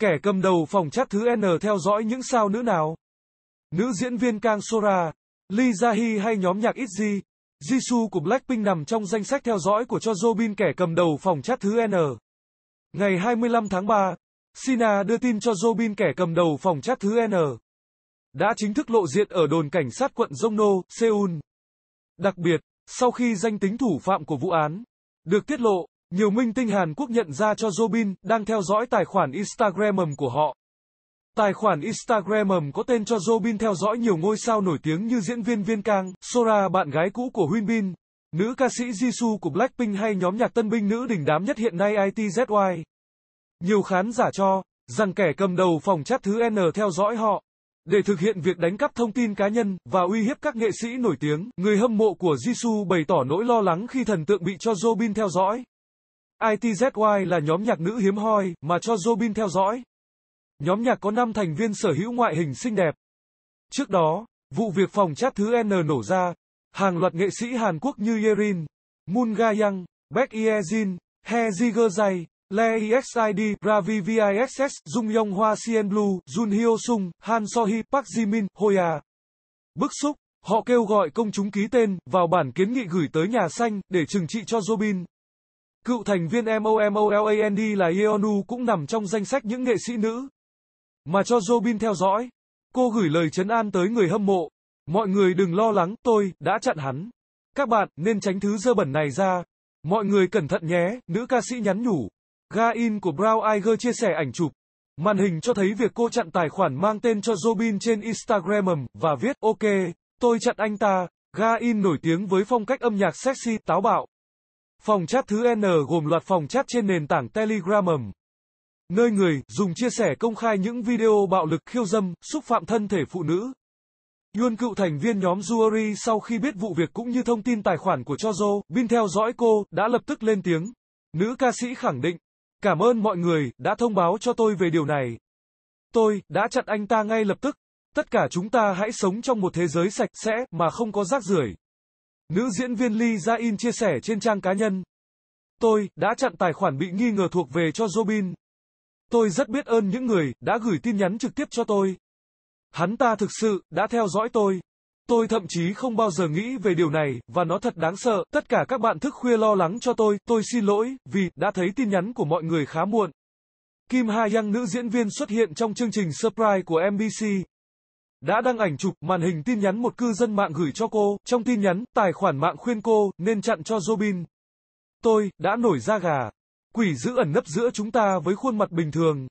Kẻ cầm đầu phòng chat thứ N theo dõi những sao nữ nào? Nữ diễn viên Kang Sora, Lee Ji-hee hay nhóm nhạc ITZY, Jisoo của Blackpink nằm trong danh sách theo dõi của cho Jobin kẻ cầm đầu phòng chat thứ N. Ngày 25 tháng 3, Sina đưa tin cho Jobin kẻ cầm đầu phòng chat thứ N. Đã chính thức lộ diện ở đồn cảnh sát quận Jongno, Seoul. Đặc biệt, sau khi danh tính thủ phạm của vụ án được tiết lộ, nhiều minh tinh Hàn Quốc nhận ra cho Jobin đang theo dõi tài khoản Instagram của họ. Tài khoản Instagram có tên cho Jobin theo dõi nhiều ngôi sao nổi tiếng như diễn viên Viên Kang, Sora bạn gái cũ của Huyên Bin, nữ ca sĩ Jisoo của Blackpink hay nhóm nhạc tân binh nữ đỉnh đám nhất hiện nay ITZY. Nhiều khán giả cho rằng kẻ cầm đầu phòng chat thứ N theo dõi họ để thực hiện việc đánh cắp thông tin cá nhân và uy hiếp các nghệ sĩ nổi tiếng. Người hâm mộ của Jisoo bày tỏ nỗi lo lắng khi thần tượng bị cho Jobin theo dõi. ITZY là nhóm nhạc nữ hiếm hoi mà cho Robin theo dõi. Nhóm nhạc có 5 thành viên sở hữu ngoại hình xinh đẹp. Trước đó, vụ việc phòng chat thứ N nổ ra, hàng loạt nghệ sĩ Hàn Quốc như Yerin, Moon Ga Young, Baek Ye Jin, Hee Ji Ge Jai, Lee EXID, Ravi VISS, Jung Yong Hoa Cien Blue, Jun Hyo Sung, Han So Hee, Park Ji Min, Hoya. Bức xúc, họ kêu gọi công chúng ký tên vào bản kiến nghị gửi tới Nhà Xanh để trừng trị cho Robin. Cựu thành viên MOMOLAND là Yeonu cũng nằm trong danh sách những nghệ sĩ nữ mà cho Jobin theo dõi. Cô gửi lời chấn an tới người hâm mộ. Mọi người đừng lo lắng, tôi đã chặn hắn. Các bạn nên tránh thứ dơ bẩn này ra. Mọi người cẩn thận nhé, nữ ca sĩ nhắn nhủ. Gain của Brown Iger chia sẻ ảnh chụp. Màn hình cho thấy việc cô chặn tài khoản mang tên cho Jobin trên Instagram và viết OK, tôi chặn anh ta. Gain nổi tiếng với phong cách âm nhạc sexy, táo bạo. Phòng chat thứ N gồm loạt phòng chat trên nền tảng Telegram, nơi người dùng chia sẻ công khai những video bạo lực khiêu dâm, xúc phạm thân thể phụ nữ. Yuan cựu thành viên nhóm Jewelry sau khi biết vụ việc cũng như thông tin tài khoản của Chozo, Bin theo dõi cô, đã lập tức lên tiếng. Nữ ca sĩ khẳng định, cảm ơn mọi người, đã thông báo cho tôi về điều này. Tôi, đã chặn anh ta ngay lập tức. Tất cả chúng ta hãy sống trong một thế giới sạch sẽ, mà không có rác rưởi. Nữ diễn viên Lee Ja-in chia sẻ trên trang cá nhân. Tôi đã chặn tài khoản bị nghi ngờ thuộc về cho Robin. Tôi rất biết ơn những người đã gửi tin nhắn trực tiếp cho tôi. Hắn ta thực sự đã theo dõi tôi. Tôi thậm chí không bao giờ nghĩ về điều này, và nó thật đáng sợ. Tất cả các bạn thức khuya lo lắng cho tôi, tôi xin lỗi, vì đã thấy tin nhắn của mọi người khá muộn. Kim Ha Young nữ diễn viên xuất hiện trong chương trình Surprise của MBC đã đăng ảnh chụp màn hình tin nhắn một cư dân mạng gửi cho cô. Trong tin nhắn, tài khoản mạng khuyên cô nên chặn cho Robin. Tôi đã nổi da gà. Quỷ giữ ẩn nấp giữa chúng ta với khuôn mặt bình thường.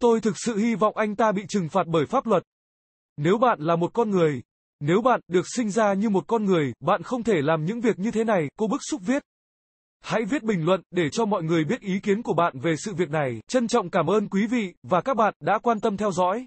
Tôi thực sự hy vọng anh ta bị trừng phạt bởi pháp luật. Nếu bạn là một con người, nếu bạn được sinh ra như một con người, bạn không thể làm những việc như thế này, cô bức xúc viết. Hãy viết bình luận để cho mọi người biết ý kiến của bạn về sự việc này. Trân trọng cảm ơn quý vị và các bạn đã quan tâm theo dõi.